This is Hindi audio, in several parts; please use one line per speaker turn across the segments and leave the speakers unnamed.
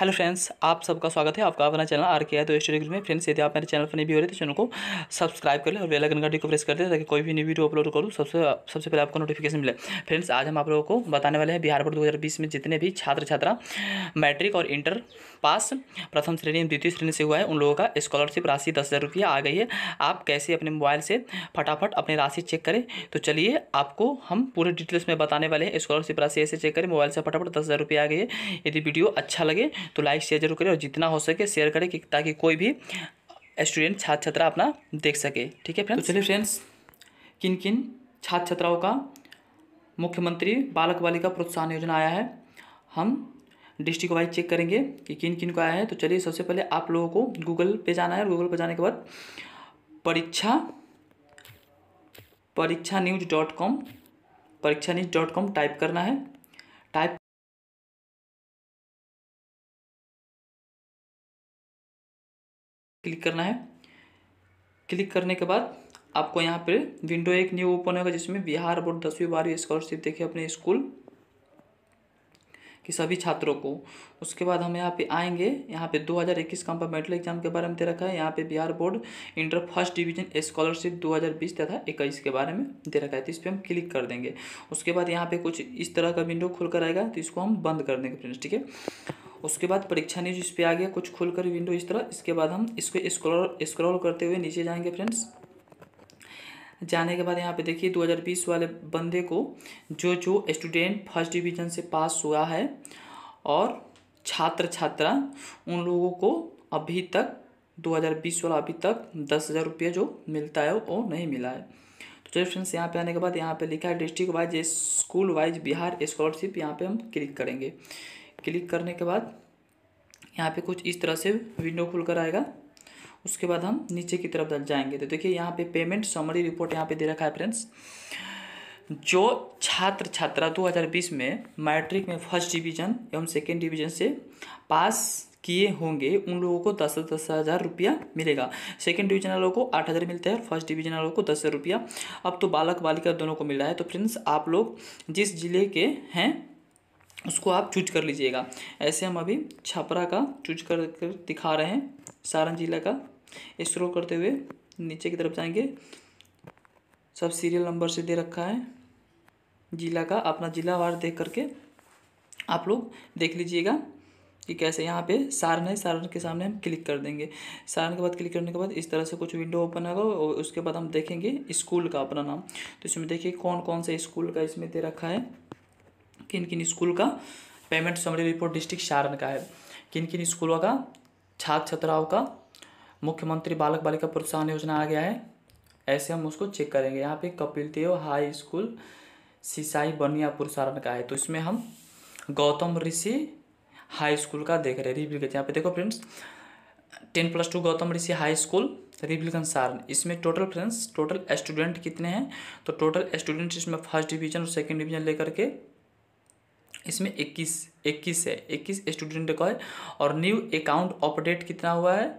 हेलो फ्रेंड्स आप सबका स्वागत है आपका अपना चैनल आर के आई तो स्टोरी में फ्रेंड्स यदि आप मेरे चैनल पर नहीं भी हो रहे तो चैनल को सब्सक्राइब कर लें और बेल आइकन घंटी को प्रेस कर दें ताकि कोई भी न्यू वीडियो अपलोड करूँ सबसे सबसे पहले आपको नोटिफिकेशन मिले फ्रेंड्स आज हम आप लोगों को बताने वाले हैं बिहार बोर्ड दो में जितने भी छात्र छात्रा मैट्रिक और इंटर पास प्रथम श्रेणी द्वितीय श्रेणी से हुआ है उन लोगों का स्कॉलरशिप राशि दस हज़ार रुपया आ गई है आप कैसे अपने मोबाइल से फटाफट अपनी राशि चेक करें तो चलिए आपको हम पूरे डिटेल्स में बताने वाले हैं स्कॉलरशिप राशि ऐसे चेक करें मोबाइल से फटाफट दस हज़ार रुपये आ गई है यदि वीडियो अच्छा लगे तो लाइक शेयर जरूर करें और जितना हो सके शेयर करें कि ताकि कोई भी स्टूडेंट छात्र छात्रा अपना देख सके ठीक है फ्रेंड्स तो चलिए फ्रेंड्स किन किन छात्र छात्राओं का मुख्यमंत्री बालक बालिका प्रोत्साहन योजना आया है हम डिस्ट्रिक्ट वाइज चेक करेंगे कि किन किन को आया है तो चलिए सबसे पहले आप लोगों को गूगल पे जाना है और गूगल पे जाने के बाद परीक्षा Pariksha news dot com Pariksha news dot com type करना है टाइप क्लिक करना है क्लिक करने के बाद आपको यहाँ पर विंडो एक न्यू ओपन होगा जिसमें बिहार बोर्ड दसवीं बारहवीं स्कॉलरशिप देखिए अपने स्कूल कि सभी छात्रों को उसके बाद हम यहाँ पे आएंगे यहाँ पे 2021 मेडिकल एग्जाम के बारे में दे रखा है यहाँ पे Bihar board inter first division scholarship 2020 तथा इक्कीस के बारे में दे रखा है तो इस पर हम क्लिक कर देंगे उसके बाद यहाँ पे कुछ इस तरह का विंडो खुलकर आएगा तो इसको हम बंद कर देंगे फ्रेंड्स ठीक है उसके बाद परीक्षा न्यूज इस पर आ गया कुछ खुलकर विंडो इस तरह इसके बाद हम इसको स्क्रॉल स्क्रॉल करते हुए नीचे जाएंगे फ्रेंड्स जाने के बाद यहाँ पे देखिए 2020 वाले बंदे को जो जो स्टूडेंट फर्स्ट डिवीजन से पास हुआ है और छात्र छात्रा उन लोगों को अभी तक 2020 वाला अभी तक दस हज़ार रुपये जो मिलता है वो नहीं मिला है तो चलिए फ्रेंड्स यहाँ पे आने के बाद यहाँ पे लिखा है district wise school wise Bihar scholarship यहाँ पर हम क्लिक करेंगे क्लिक करने के बाद यहाँ पे कुछ इस तरह से विंडो खुल कर आएगा उसके बाद हम नीचे की तरफ जाएंगे तो देखिए यहाँ पे पेमेंट समरी रिपोर्ट यहाँ पे दे रखा है फ्रेंड्स जो छात्र छात्रा 2020 में मैट्रिक में फर्स्ट डिवीजन एवं सेकेंड डिवीजन से पास किए होंगे उन लोगों को दस दस हज़ार रुपया मिलेगा सेकेंड डिवीजन वालों को आठ हज़ार मिलता है फर्स्ट डिवीजन वालों को दस हज़ार रुपया अब तो बालक बालिका दोनों को मिला है तो फ्रेंड्स आप लोग जिस जिले के हैं उसको आप चूज कर लीजिएगा ऐसे हम अभी छपरा का चूज कर कर दिखा रहे हैं सारण जिला का इसरो करते हुए नीचे की तरफ जाएंगे सब सीरियल नंबर से दे रखा है जिला का अपना जिला वार देख करके आप लोग देख लीजिएगा कि कैसे यहाँ पे सारण है सारण के सामने हम क्लिक कर देंगे सारण के बाद क्लिक करने के बाद इस तरह से कुछ विंडो ओपन होगा और उसके बाद हम देखेंगे स्कूल का अपना नाम तो इसमें देखिए कौन कौन से स्कूल का इसमें दे रखा है किन किन स्कूल का payment summary report district Saran का है किन किन स्कूलों का छात्र छात्राओं का मुख्यमंत्री बालक बालिका प्रोत्साहन योजना आ गया है ऐसे हम उसको चेक करेंगे यहाँ पे कपिल देव हाई स्कूल सिसाई बनियापुर सारण का है तो इसमें हम गौतम ऋषि हाई स्कूल का देख रहे हैं रिव्यू यहाँ पे देखो friends ten plus two Gautam Rishi high school Revelganj Saran इसमें टोटल फ्रेंड्स टोटल स्टूडेंट कितने हैं तो टोटल स्टूडेंट इसमें फर्स्ट डिवीजन और सेकेंड डिवीजन लेकर के इसमें इक्कीस इक्कीस है इक्कीस स्टूडेंट का है और न्यू अकाउंट अपडेट कितना हुआ है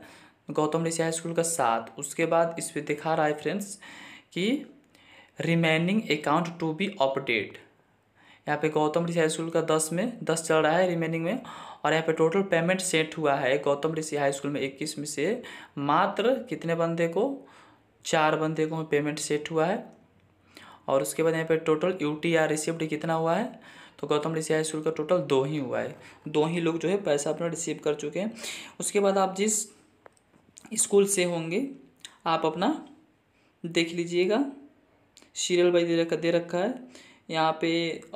गौतम ऋषि हाई स्कूल का सात उसके बाद इस पर दिखा रहा है फ्रेंड्स कि remaining account to be update यहाँ पे गौतम ऋषि हाई स्कूल का दस में दस चल रहा है रिमेनिंग में और यहाँ पे टोटल पेमेंट सेट हुआ है गौतम ऋषि हाई स्कूल में इक्कीस में से मात्र कितने बंदे को चार बंदे को पेमेंट सेट हुआ है और उसके बाद यहाँ पे total U T R receipt कितना हुआ है तो गौतम ऋषि हाई स्कूल का टोटल दो ही हुआ है दो ही लोग जो है पैसा अपना रिसीव कर चुके हैं उसके बाद आप जिस स्कूल से होंगे आप अपना देख लीजिएगा सीरियल बाई दे रखा दे रखा है यहाँ पे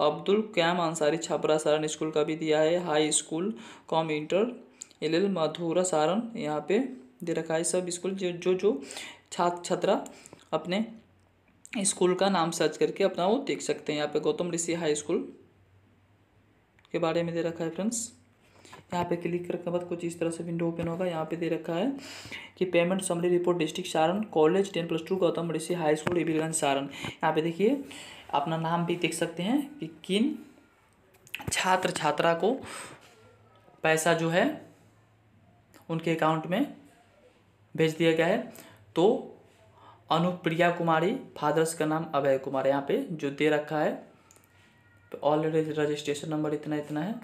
अब्दुल क्याम अंसारी छपरा सारण स्कूल का भी दिया है high school cum inter L L Madhura Saran यहाँ पे दे रखा है सब स्कूल जो जो जो छात्र छात्रा अपने स्कूल का नाम सर्च करके अपना वो देख सकते हैं यहाँ पे गौतम ऋषि हाई स्कूल के बारे में दे रखा है फ्रेंड्स यहाँ पे क्लिक करने के बाद कुछ इस तरह से विंडो ओपन होगा यहाँ पे दे रखा है कि payment summary report district Saran college ten plus two Gautam Rishi high school Abiganj Saran यहाँ पे देखिए अपना नाम भी देख सकते हैं कि किन छात्र छात्रा को पैसा जो है उनके अकाउंट में भेज दिया गया है तो अनुप्रिया कुमारी फादर्स का नाम अभय कुमार यहाँ पे जो दे रखा है ऑलरेडी रजिस्ट्रेशन नंबर इतना इतना है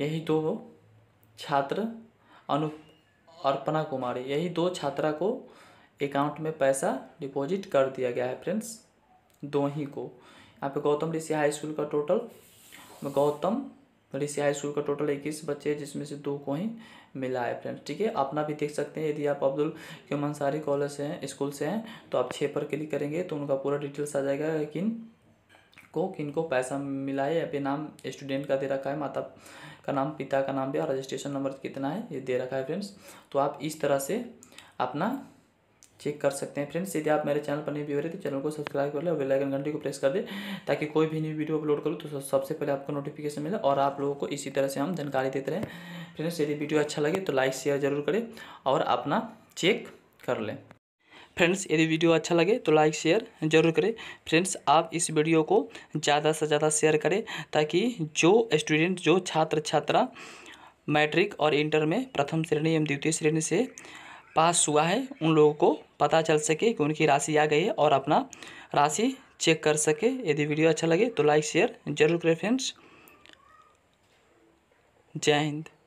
यही दो हो छात्र अनु अर्पणा कुमारी यही दो छात्रा को अकाउंट में पैसा डिपॉजिट कर दिया गया है फ्रेंड्स दो ही को यहाँ पे गौतम ऋषि हाई स्कूल का total Gautam Rishi high school का टोटल इक्कीस बच्चे जिसमें से दो को ही मिला है फ्रेंड्स ठीक है अपना भी देख सकते हैं यदि आप अब्दुल के मंसारी कॉलेज से हैं स्कूल से हैं तो आप छः पर क्लिक करेंगे तो उनका पूरा डिटेल्स आ जाएगा लेकिन को किन को पैसा मिला है यहाँ पे नाम स्टूडेंट का दे रखा है माता का नाम पिता का नाम भी और रजिस्ट्रेशन नंबर कितना है ये दे रखा है फ्रेंड्स तो आप इस तरह से अपना चेक कर सकते हैं फ्रेंड्स यदि आप मेरे चैनल पर नहीं भी हो रहे तो चैनल को सब्सक्राइब कर लें और बेलाइकन घंटी को प्रेस कर दें ताकि कोई भी न्यू वीडियो अपलोड करूँ तो सबसे पहले आपको नोटिफिकेशन मिले और आप लोगों को इसी तरह से हम जानकारी देते रहें फ्रेंड्स यदि वीडियो अच्छा लगे तो लाइक शेयर जरूर करें और अपना चेक कर लें फ्रेंड्स यदि वीडियो अच्छा लगे तो लाइक शेयर जरूर करें फ्रेंड्स आप इस वीडियो को ज़्यादा से ज़्यादा शेयर करें ताकि जो स्टूडेंट जो छात्र छात्रा मैट्रिक और इंटर में प्रथम श्रेणी एवं द्वितीय श्रेणी से पास हुआ है उन लोगों को पता चल सके कि उनकी राशि आ गई है और अपना राशि चेक कर सके यदि वीडियो अच्छा लगे तो लाइक शेयर जरूर करें फ्रेंड्स जय हिंद